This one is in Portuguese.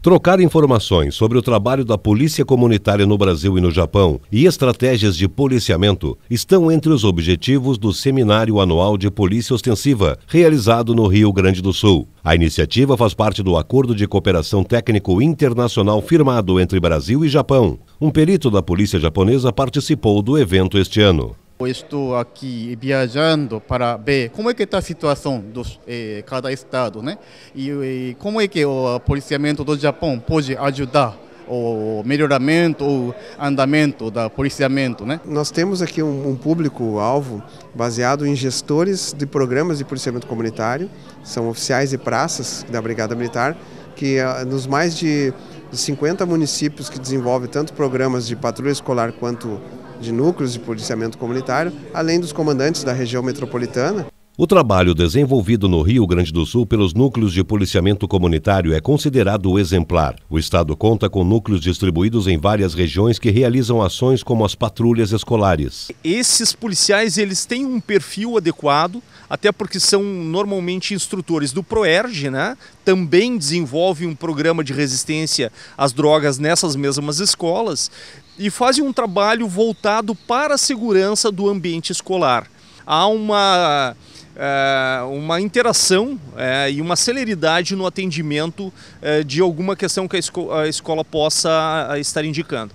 Trocar informações sobre o trabalho da polícia comunitária no Brasil e no Japão e estratégias de policiamento estão entre os objetivos do Seminário Anual de Polícia Ostensiva, realizado no Rio Grande do Sul. A iniciativa faz parte do Acordo de Cooperação Técnico Internacional firmado entre Brasil e Japão. Um perito da polícia japonesa participou do evento este ano estou aqui viajando para ver como é que está a situação de eh, cada estado, né? E, e, como é que o policiamento do Japão pode ajudar o melhoramento ou andamento da policiamento, né? Nós temos aqui um, um público-alvo baseado em gestores de programas de policiamento comunitário, são oficiais e praças da Brigada Militar, que ah, nos mais de 50 municípios que desenvolvem tanto programas de patrulha escolar quanto de núcleos de policiamento comunitário, além dos comandantes da região metropolitana. O trabalho desenvolvido no Rio Grande do Sul pelos núcleos de policiamento comunitário é considerado exemplar. O Estado conta com núcleos distribuídos em várias regiões que realizam ações como as patrulhas escolares. Esses policiais eles têm um perfil adequado, até porque são normalmente instrutores do ProERG, né? também desenvolve um programa de resistência às drogas nessas mesmas escolas e fazem um trabalho voltado para a segurança do ambiente escolar. Há uma, é, uma interação é, e uma celeridade no atendimento é, de alguma questão que a, esco a escola possa estar indicando.